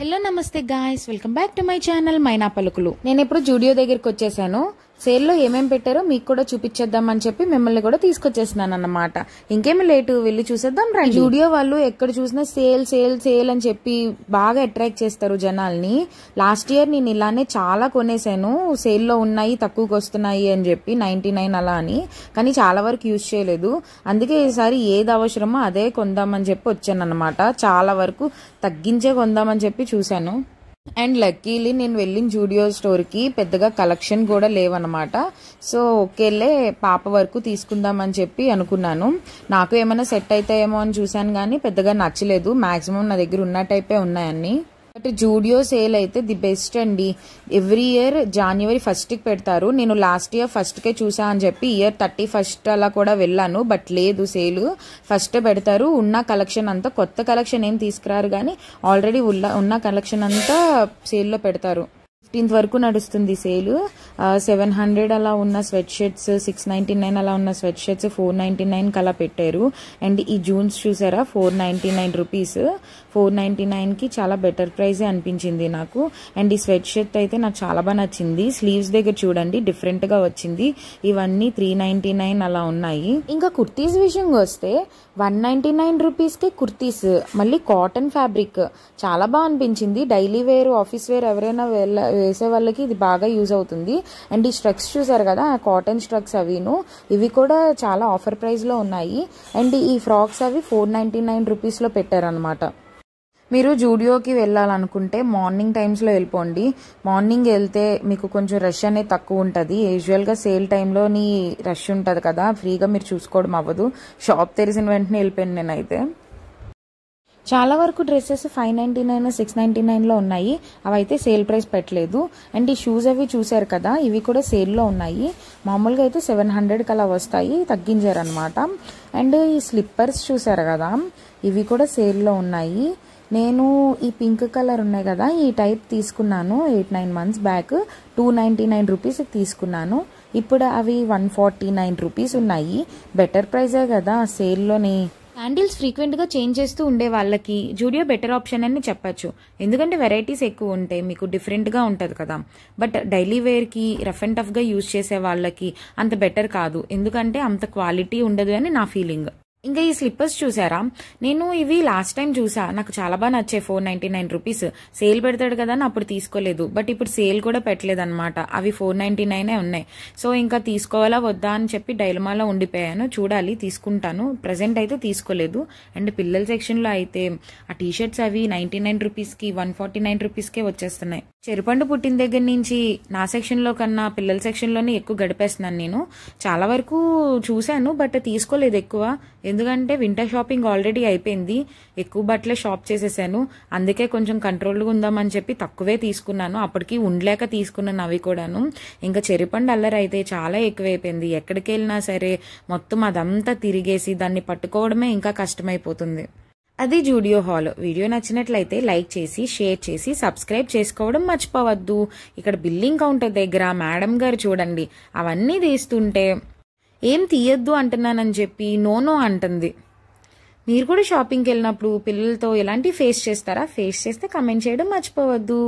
hello నమస్తే guys welcome back to my channel మైనా పలుకులు నేను ఎప్పుడు జూడియో దగ్గరికి వచ్చేసాను సేల్లో ఏమేమి పెట్టారో మీకు కూడా చూపించేద్దాం అని చెప్పి మిమ్మల్ని కూడా తీసుకొచ్చేసినాను అన్నమాట ఇంకేమి లేటు వెళ్ళి చూసేద్దాం రండి స్టూడియో వాళ్ళు ఎక్కడ చూసినా సేల్ సేల్ సేల్ అని చెప్పి బాగా అట్రాక్ట్ చేస్తారు జనాల్ని లాస్ట్ ఇయర్ నేను ఇలానే చాలా కొనేసాను సేల్లో ఉన్నాయి తక్కువకి వస్తున్నాయి అని చెప్పి నైంటీ నైన్ అలా అని కానీ చాలా వరకు యూజ్ చేయలేదు అందుకే ఈసారి ఏది అవసరమో అదే కొందామని చెప్పి వచ్చాను అనమాట చాలా వరకు తగ్గించే కొందామని చెప్పి చూశాను అండ్ లక్కీలీ నేను వెళ్ళిన జూడియో స్టోర్కి పెద్దగా కలెక్షన్ కూడా లేవన్నమాట సో ఓకేలే పాప వరకు తీసుకుందామని చెప్పి అనుకున్నాను నాకు ఏమైనా సెట్ అవుతాయేమో అని చూశాను కానీ పెద్దగా నచ్చలేదు మ్యాక్సిమం నా దగ్గర ఉన్న టైపే ఉన్నాయన్నీ బట్ జూడియో సేల్ అయితే ది బెస్ట్ అండి ఎవ్రీ ఇయర్ జనవరి ఫస్ట్కి పెడతారు నేను లాస్ట్ ఇయర్ ఫస్ట్కే చూసా అని చెప్పి ఇయర్ థర్టీ ఫస్ట్ అలా కూడా వెళ్ళాను బట్ లేదు సేలు ఫస్ట్ పెడతారు ఉన్న కలెక్షన్ అంతా కొత్త కలెక్షన్ ఏం తీసుకురారు కానీ ఆల్రెడీ ఉన్న ఉన్న కలెక్షన్ అంతా సేల్లో పెడతారు ఫిఫ్టీన్త్ వరకు నడుస్తుంది సేలు సెవెన్ హండ్రెడ్ అలా ఉన్న sweatshirts six ninety nine అలా ఉన్న sweatshirts four ninety nine అలా పెట్టారు అండ్ ఈ జూన్స్ చూసారా four ninety nine rupees four ninety నైన్కి చాలా బెటర్ ప్రైజే అనిపించింది నాకు అండ్ ఈ స్వెట్ షర్ట్ అయితే నాకు చాలా బాగా నచ్చింది స్లీవ్స్ దగ్గర చూడండి డిఫరెంట్గా వచ్చింది ఇవన్నీ త్రీ నైన్టీ నైన్ అలా ఉన్నాయి ఇంకా కుర్తీస్ విషయంగా వస్తే వన్ నైన్టీ నైన్ రూపీస్కి కుర్తీస్ మళ్ళీ కాటన్ ఫ్యాబ్రిక్ చాలా బాగా అనిపించింది డైలీ వేర్ ఆఫీస్ వేర్ ఎవరైనా వెళ్ళ వేసే వాళ్ళకి ఇది బాగా యూజ్ అవుతుంది అండ్ ఈ స్ట్రక్స్ చూసారు కదా కాటన్ స్ట్రక్స్ అవిను ఇవి కూడా చాలా ఆఫర్ ప్రైస్లో ఉన్నాయి అండ్ ఈ ఫ్రాక్స్ అవి ఫోర్ నైంటీ నైన్ రూపీస్లో పెట్టారనమాట మీరు జూడియోకి వెళ్ళాలనుకుంటే మార్నింగ్ టైమ్స్లో వెళ్ళిపోండి మార్నింగ్ వెళ్తే మీకు కొంచెం రష్ అనేది తక్కువ ఉంటుంది యూజువల్గా సేల్ టైంలోని రష్ ఉంటుంది కదా ఫ్రీగా మీరు చూసుకోవడం అవ్వదు షాప్ తెరిసిన వెంటనే వెళ్ళిపోయాను నేనైతే చాలా వరకు dresses five ninety nine six ninety నైన్లో ఉన్నాయి అవైతే సేల్ ప్రైస్ పెట్టలేదు అండ్ ఈ షూస్ అవి చూశారు కదా ఇవి కూడా సేల్లో ఉన్నాయి మామూలుగా అయితే సెవెన్ హండ్రెడ్కి అలా వస్తాయి తగ్గించారనమాట అండ్ ఈ స్లిప్పర్స్ చూశారు కదా ఇవి కూడా సేల్లో ఉన్నాయి నేను ఈ పింక్ కలర్ ఉన్నాయి కదా ఈ టైప్ తీసుకున్నాను eight nine months back two ninety nine rupees తీసుకున్నాను ఇప్పుడు అవి వన్ ఫార్టీ నైన్ రూపీస్ ఉన్నాయి బెటర్ ప్రైజే కదా సేల్లోని క్యాండిల్స్ ఫ్రీక్వెంట్గా చేంజ్ చేస్తూ ఉండే వాళ్ళకి జూడియో బెటర్ ఆప్షన్ అని చెప్పచ్చు ఎందుకంటే వెరైటీస్ ఎక్కువ ఉంటాయి మీకు డిఫరెంట్గా ఉంటుంది కదా బట్ డైలీ వేర్కి రఫ్ అండ్ టఫ్గా యూజ్ చేసే వాళ్ళకి అంత బెటర్ కాదు ఎందుకంటే అంత క్వాలిటీ ఉండదు అని నా ఫీలింగ్ ఇంకా ఈ స్లిప్పర్స్ చూసారా నేను ఇవి లాస్ట్ టైం చూసా నాకు చాలా బాగా నచ్చాయి four ninety nine rupees sale పెడతాడు కదా అప్పుడు తీసుకోలేదు బట్ ఇప్పుడు సేల్ కూడా పెట్టలేదు అనమాట అవి ఫోర్ నైన్టీ నైనే ఉన్నాయి సో ఇంకా తీసుకోవాలా వద్దా అని చెప్పి డైలమాలో ఉండిపోయాను చూడాలి తీసుకుంటాను ప్రజెంట్ అయితే తీసుకోలేదు అండ్ పిల్లల సెక్షన్లో అయితే ఆ టీషర్ట్స్ అవి నైన్టీ నైన్ రూపీస్కి వన్ ఫార్టీ నైన్ రూపీస్కే వచ్చేస్తున్నాయి చెరుపండు పుట్టిన దగ్గర నుంచి నా సెక్షన్లో కన్నా పిల్లల సెక్షన్లోనే ఎక్కువ గడిపేస్తున్నాను నేను చాలా వరకు చూశాను బట్ తీసుకోలేదు ఎక్కువ ఎందుకంటే వింటర్ షాపింగ్ ఆల్రెడీ అయిపోయింది ఎక్కువ బట్టలే షాప్ చేసేసాను అందుకే కొంచెం కంట్రోల్గా ఉందామని చెప్పి తక్కువే తీసుకున్నాను అప్పటికి ఉండలేక తీసుకున్నాను అవి కూడాను ఇంకా చెరిపండు అల్లరి అయితే చాలా ఎక్కువైపోయింది ఎక్కడికి వెళ్ళినా సరే మొత్తం అదంతా తిరిగేసి దాన్ని పట్టుకోవడమే ఇంకా కష్టమైపోతుంది అది జూడియో హాల్ వీడియో నచ్చినట్లయితే లైక్ చేసి షేర్ చేసి సబ్స్క్రైబ్ చేసుకోవడం మర్చిపోవద్దు ఇక్కడ బిల్లింగ్ కౌంటర్ దగ్గర మేడం గారు చూడండి అవన్నీ తీస్తుంటే ఏం తీయద్దు అంటున్నానని చెప్పి నోనో అంటుంది మీరు కూడా షాపింగ్కి వెళ్ళినప్పుడు పిల్లలతో ఎలాంటి ఫేస్ చేస్తారా ఫేస్ చేస్తే కమెంట్ చేయడం మర్చిపోవద్దు